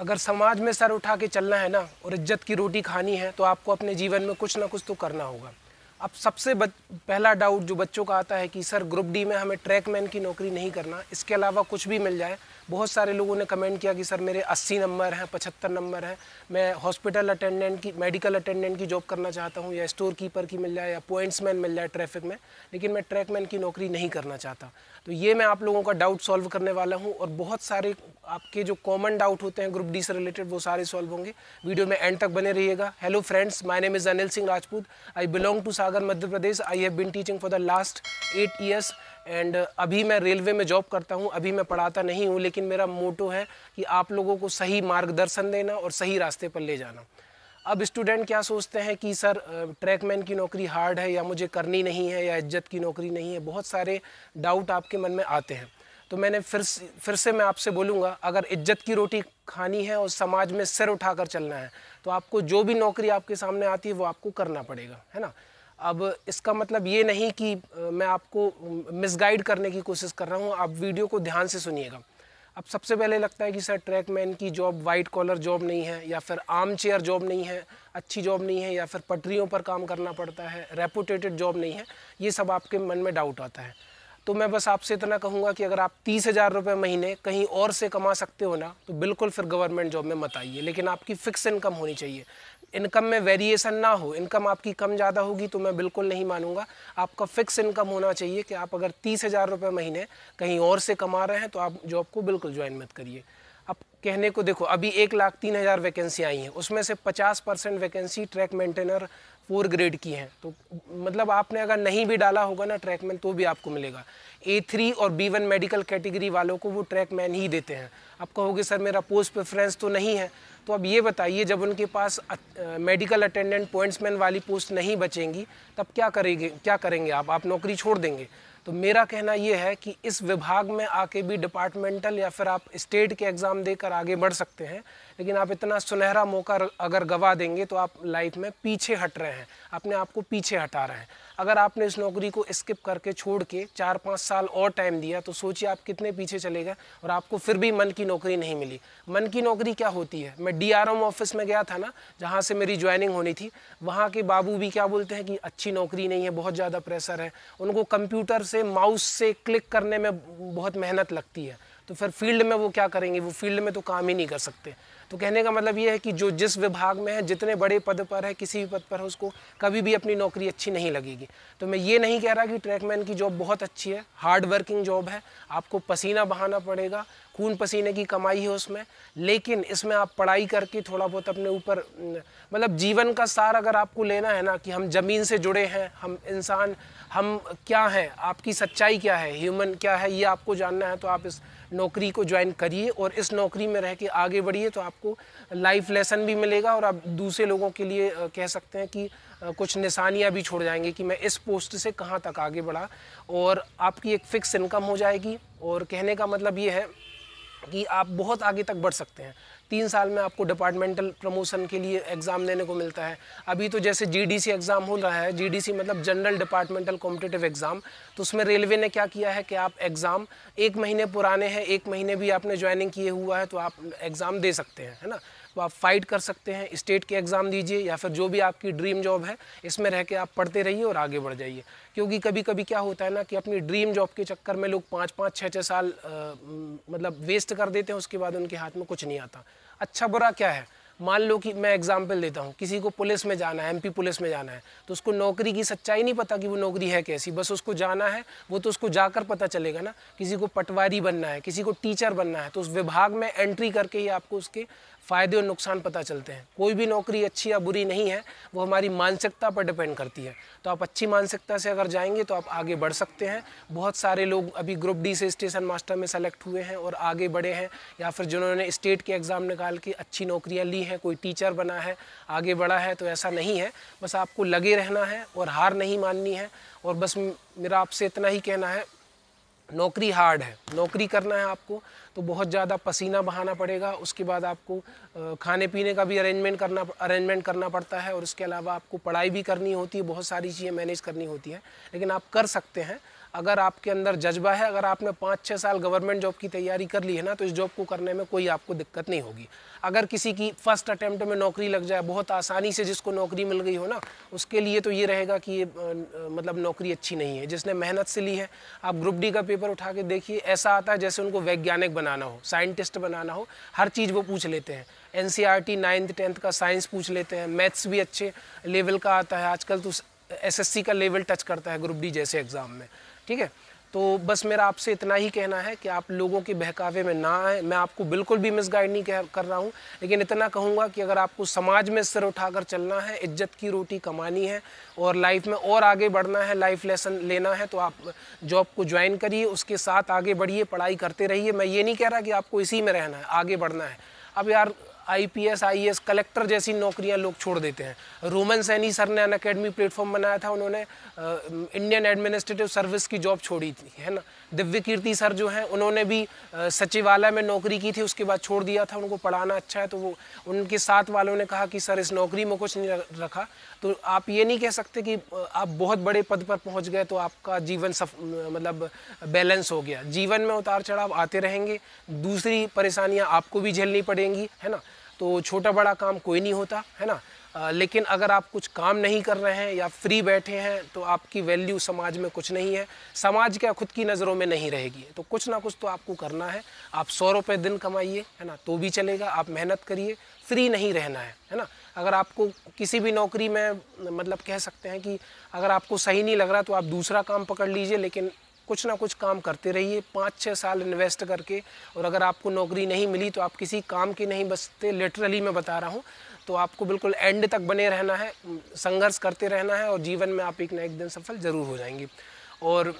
अगर समाज में सर उठा के चलना है ना और इज्जत की रोटी खानी है तो आपको अपने जीवन में कुछ ना कुछ तो करना होगा अब सबसे पहला डाउट जो बच्चों का आता है कि सर ग्रुप डी में हमें ट्रैकमैन की नौकरी नहीं करना इसके अलावा कुछ भी मिल जाए बहुत सारे लोगों ने कमेंट किया कि सर मेरे 80 नंबर हैं 75 नंबर हैं मैं हॉस्पिटल अटेंडेंट की मेडिकल अटेंडेंट की जॉब करना चाहता हूँ या स्टोर कीपर की मिल जाए या पॉइंट्समैन मिल जाए ट्रैफिक में लेकिन मैं ट्रैकमैन की नौकरी नहीं करना चाहता तो ये मैं आप लोगों का डाउट सॉल्व करने वाला हूँ और बहुत सारे आपके जो कॉमन डाउट होते हैं ग्रुप डी से रिलेटेड वो सारे सॉल्व होंगे वीडियो में एंड तक बने रहिएगा hello friends my name is Anil Singh Rajput I belong to Sagar Madhya Pradesh I have been teaching for the last eight years and uh, अभी मैं रेलवे में जॉब करता हूँ अभी मैं पढ़ाता नहीं हूँ लेकिन मेरा मोटो है कि आप लोगों को सही मार्गदर्शन देना और सही रास्ते पर ले जाना अब स्टूडेंट क्या सोचते हैं कि सर ट्रैकमैन की नौकरी हार्ड है या मुझे करनी नहीं है या इज्जत की नौकरी नहीं है बहुत सारे डाउट आपके मन में आते हैं तो मैंने फिर फिर से मैं आपसे बोलूँगा अगर इज्जत की रोटी खानी है और समाज में सिर उठाकर चलना है तो आपको जो भी नौकरी आपके सामने आती है वो आपको करना पड़ेगा है ना अब इसका मतलब ये नहीं कि मैं आपको मिसगाइड करने की कोशिश कर रहा हूँ आप वीडियो को ध्यान से सुनिएगा अब सबसे पहले लगता है कि सर ट्रैक मैन की जॉब वाइट कॉलर जॉब नहीं है या फिर आर्म चेयर जॉब नहीं है अच्छी जॉब नहीं है या फिर पटरियों पर काम करना पड़ता है रेपुटेटेड जॉब नहीं है ये सब आपके मन में डाउट आता है तो मैं बस आपसे इतना कहूँगा कि अगर आप तीस हज़ार रुपये महीने कहीं और से कमा सकते हो ना तो बिल्कुल फिर गवर्नमेंट जॉब में मत आइए लेकिन आपकी फ़िक्स इनकम होनी चाहिए इनकम में वेरिएशन ना हो इनकम आपकी कम ज़्यादा होगी तो मैं बिल्कुल नहीं मानूंगा आपका फिक्स इनकम होना चाहिए कि आप अगर तीस हज़ार रुपये महीने कहीं और से कमा रहे हैं तो आप जॉब को बिल्कुल ज्वाइन मत करिए अब कहने को देखो अभी एक लाख तीन हज़ार वैकेंसी आई हैं उसमें से पचास percent vacancy track maintainer four grade की हैं तो मतलब आपने अगर नहीं भी डाला होगा ना ट्रैक मैन तो भी आपको मिलेगा ए थ्री और बी वन मेडिकल कैटेगरी वालों को वो ट्रैक मैन ही देते हैं आप कहोगे सर मेरा पोस्ट प्रेफरेंस तो नहीं है तो अब ये बताइए जब उनके पास मेडिकल अटेंडेंट पॉइंट्समैन वाली पोस्ट नहीं बचेंगी तब क्या करेंगे क्या करेंगे आप आप नौकरी छोड़ देंगे तो मेरा कहना ये है कि इस विभाग में आके भी डिपार्टमेंटल या फिर आप स्टेट के एग्ज़ाम देकर आगे बढ़ सकते हैं लेकिन आप इतना सुनहरा मौका अगर गवा देंगे तो आप लाइफ में पीछे हट रहे हैं अपने आप को पीछे हटा रहे हैं अगर आपने इस नौकरी को स्किप करके छोड़ के चार पाँच साल और टाइम दिया तो सोचिए आप कितने पीछे चले गए और आपको फिर भी मन की नौकरी नहीं मिली मन की नौकरी क्या होती है मैं डी ऑफिस में गया था ना जहाँ से मेरी ज्वाइनिंग होनी थी वहाँ के बाबू भी क्या बोलते हैं कि अच्छी नौकरी नहीं है बहुत ज़्यादा प्रेशर है उनको कंप्यूटर से माउस से क्लिक करने में बहुत मेहनत लगती है तो फिर फील्ड में वो क्या करेंगे वो फील्ड में तो काम ही नहीं कर सकते तो कहने का मतलब ये है कि जो जिस विभाग में है जितने बड़े पद पर है किसी भी पद पर है उसको कभी भी अपनी नौकरी अच्छी नहीं लगेगी तो मैं ये नहीं कह रहा कि ट्रैकमैन की जॉब बहुत अच्छी है हार्ड वर्किंग जॉब है आपको पसीना बहाना पड़ेगा खून पसीने की कमाई है उसमें लेकिन इसमें आप पढ़ाई करके थोड़ा बहुत अपने ऊपर मतलब जीवन का सार अगर आपको लेना है ना कि हम ज़मीन से जुड़े हैं हम इंसान हम क्या हैं आपकी सच्चाई क्या है ह्यूमन क्या है ये आपको जानना है तो आप इस नौकरी को ज्वाइन करिए और इस नौकरी में रह के आगे बढ़िए तो आपको लाइफ लेसन भी मिलेगा और आप दूसरे लोगों के लिए कह सकते हैं कि कुछ निशानियाँ भी छोड़ जाएंगे कि मैं इस पोस्ट से कहाँ तक आगे बढ़ा और आपकी एक फ़िक्स इनकम हो जाएगी और कहने का मतलब ये है कि आप बहुत आगे तक बढ़ सकते हैं तीन साल में आपको डिपार्टमेंटल प्रमोशन के लिए एग्ज़ाम देने को मिलता है अभी तो जैसे जीडीसी एग्ज़ाम हो रहा है जीडीसी मतलब जनरल डिपार्टमेंटल कॉम्पिटेटिव एग्ज़ाम तो उसमें रेलवे ने क्या किया है कि आप एग्ज़ाम एक महीने पुराने हैं एक महीने भी आपने ज्वाइनिंग किए हुआ है तो आप एग्ज़ाम दे सकते हैं है ना तो आप फाइट कर सकते हैं स्टेट के एग्ज़ाम दीजिए या फिर जो भी आपकी ड्रीम जॉब है इसमें रह के आप पढ़ते रहिए और आगे बढ़ जाइए क्योंकि कभी कभी क्या होता है ना कि अपनी ड्रीम जॉब के चक्कर में लोग पाँच पाँच छः छः साल आ, मतलब वेस्ट कर देते हैं उसके बाद उनके हाथ में कुछ नहीं आता अच्छा बुरा क्या है मान लो कि मैं एग्जाम्पल देता हूँ किसी को पुलिस में जाना है एम पुलिस में जाना है तो उसको नौकरी की सच्चाई नहीं पता कि वो नौकरी है कैसी बस उसको जाना है वो तो उसको जाकर पता चलेगा ना किसी को पटवारी बनना है किसी को टीचर बनना है तो उस विभाग में एंट्री करके ही आपको उसके फ़ायदे और नुकसान पता चलते हैं कोई भी नौकरी अच्छी या बुरी नहीं है वो हमारी मानसिकता पर डिपेंड करती है तो आप अच्छी मानसिकता से अगर जाएंगे तो आप आगे बढ़ सकते हैं बहुत सारे लोग अभी ग्रुप डी से स्टेशन मास्टर में सेलेक्ट हुए हैं और आगे बढ़े हैं या फिर जिन्होंने स्टेट के एग्ज़ाम निकाल के अच्छी नौकरियाँ ली हैं कोई टीचर बना है आगे बढ़ा है तो ऐसा नहीं है बस आपको लगे रहना है और हार नहीं माननी है और बस मेरा आपसे इतना ही कहना है नौकरी हार्ड है नौकरी करना है आपको तो बहुत ज़्यादा पसीना बहाना पड़ेगा उसके बाद आपको खाने पीने का भी अरेंजमेंट करना अरेंजमेंट करना पड़ता है और उसके अलावा आपको पढ़ाई भी करनी होती है बहुत सारी चीज़ें मैनेज करनी होती है लेकिन आप कर सकते हैं अगर आपके अंदर जज्बा है अगर आपने पाँच छः साल गवर्नमेंट जॉब की तैयारी कर ली है ना तो इस जॉब को करने में कोई आपको दिक्कत नहीं होगी अगर किसी की फर्स्ट अटैम्प्ट में नौकरी लग जाए बहुत आसानी से जिसको नौकरी मिल गई हो ना उसके लिए तो ये रहेगा कि ये मतलब नौकरी अच्छी नहीं है जिसने मेहनत से ली है आप ग्रुप डी का पेपर उठा के देखिए ऐसा आता है जैसे उनको वैज्ञानिक बनाना हो साइंटिस्ट बनाना हो हर चीज़ वो पूछ लेते हैं N C R T ninth tenth का साइंस पूछ लेते हैं मैथ्स भी अच्छे लेवल का आता है आजकल तो सी का लेवल टच करता है ग्रुप डी जैसे एग्ज़ाम में ठीक है तो बस मेरा आपसे इतना ही कहना है कि आप लोगों के बहकावे में ना आए मैं आपको बिल्कुल भी मिसगाइड नहीं कह कर रहा हूँ लेकिन इतना कहूँगा कि अगर आपको समाज में सिर उठाकर चलना है इज्जत की रोटी कमानी है और लाइफ में और आगे बढ़ना है लाइफ लेसन लेना है तो आप जॉब को ज्वाइन करिए उसके साथ आगे बढ़िए पढ़ाई करते रहिए मैं ये नहीं कह रहा कि आपको इसी में रहना है आगे बढ़ना है अब यार आईपीएस आईएएस कलेक्टर जैसी नौकरियां लोग छोड़ देते हैं रोमन सैनी सर ने अन अकेडमी प्लेटफॉर्म बनाया था उन्होंने इंडियन एडमिनिस्ट्रेटिव सर्विस की जॉब छोड़ी थी है ना दिव्य कीर्ति सर जो हैं उन्होंने भी सचिवालय में नौकरी की थी उसके बाद छोड़ दिया था उनको पढ़ाना अच्छा है तो वो उनके साथ वालों ने कहा कि सर इस नौकरी में कुछ नहीं रखा तो आप ये नहीं कह सकते कि आप बहुत बड़े पद पर पहुँच गए तो आपका जीवन सफ मतलब बैलेंस हो गया जीवन में उतार चढ़ाव आते रहेंगे दूसरी परेशानियाँ आपको भी झेलनी पड़ेंगी है ना तो छोटा बड़ा काम कोई नहीं होता है ना आ, लेकिन अगर आप कुछ काम नहीं कर रहे हैं या फ्री बैठे हैं तो आपकी वैल्यू समाज में कुछ नहीं है समाज क्या खुद की नज़रों में नहीं रहेगी तो कुछ ना कुछ तो आपको करना है आप सौ रुपये दिन कमाइए है ना तो भी चलेगा आप मेहनत करिए फ्री नहीं रहना है है ना अगर आपको किसी भी नौकरी में मतलब कह सकते हैं कि अगर आपको सही नहीं लग रहा तो आप दूसरा काम पकड़ लीजिए लेकिन कुछ ना कुछ काम करते रहिए पाँच छः साल इन्वेस्ट करके और अगर आपको नौकरी नहीं मिली तो आप किसी काम की नहीं बचते लिटरली मैं बता रहा हूँ तो आपको बिल्कुल एंड तक बने रहना है संघर्ष करते रहना है और जीवन में आप एक ना एक दिन सफल ज़रूर हो जाएंगे और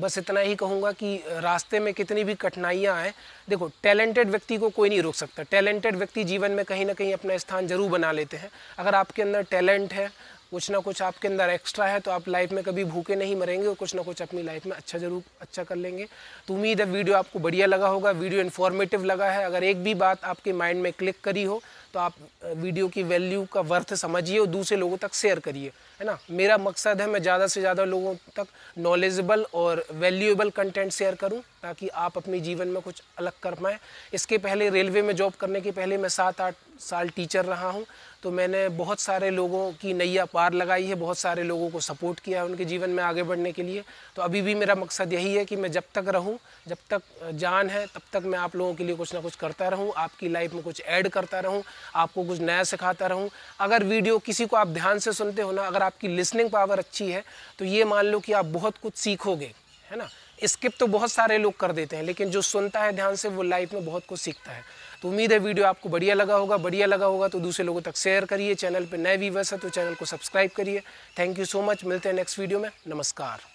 बस इतना ही कहूँगा कि रास्ते में कितनी भी कठिनाइयाँ आएँ देखो टैलेंटेड व्यक्ति को कोई नहीं रोक सकता टैलेंटेड व्यक्ति जीवन में कहीं ना कहीं अपना स्थान जरूर बना लेते हैं अगर आपके अंदर टैलेंट है कुछ ना कुछ आपके अंदर एक्स्ट्रा है तो आप लाइफ में कभी भूखे नहीं मरेंगे और कुछ ना कुछ अपनी लाइफ में अच्छा जरूर अच्छा कर लेंगे तो उम्मीद है वीडियो आपको बढ़िया लगा होगा वीडियो इन्फॉर्मेटिव लगा है अगर एक भी बात आपके माइंड में क्लिक करी हो तो आप वीडियो की वैल्यू का वर्थ समझिए और दूसरे लोगों तक शेयर करिए है ना मेरा मकसद है मैं ज़्यादा से ज़्यादा लोगों तक नॉलेजेबल और वैल्यूएबल कंटेंट शेयर करूं ताकि आप अपने जीवन में कुछ अलग कर पाएँ इसके पहले रेलवे में जॉब करने के पहले मैं सात आठ साल टीचर रहा हूँ तो मैंने बहुत सारे लोगों की नैया पार लगाई है बहुत सारे लोगों को सपोर्ट किया है उनके जीवन में आगे बढ़ने के लिए तो अभी भी मेरा मकसद यही है कि मैं जब तक रहूँ जब तक जान है तब तक मैं आप लोगों के लिए कुछ ना कुछ करता रहूँ आपकी लाइफ में कुछ ऐड करता रहूँ आपको कुछ नया सिखाता रहूँ अगर वीडियो किसी को आप ध्यान से सुनते हो ना अगर आपकी लिसनिंग पावर अच्छी है तो ये मान लो कि आप बहुत कुछ सीखोगे है ना स्किप तो बहुत सारे लोग कर देते हैं लेकिन जो सुनता है ध्यान से वो लाइफ में बहुत कुछ सीखता है तो उम्मीद है वीडियो आपको बढ़िया लगा होगा बढ़िया लगा होगा तो दूसरे लोगों तक शेयर करिए चैनल पर नए व्यूवर्स है तो चैनल को सब्सक्राइब करिए थैंक यू सो मच मिलते हैं नेक्स्ट वीडियो में नमस्कार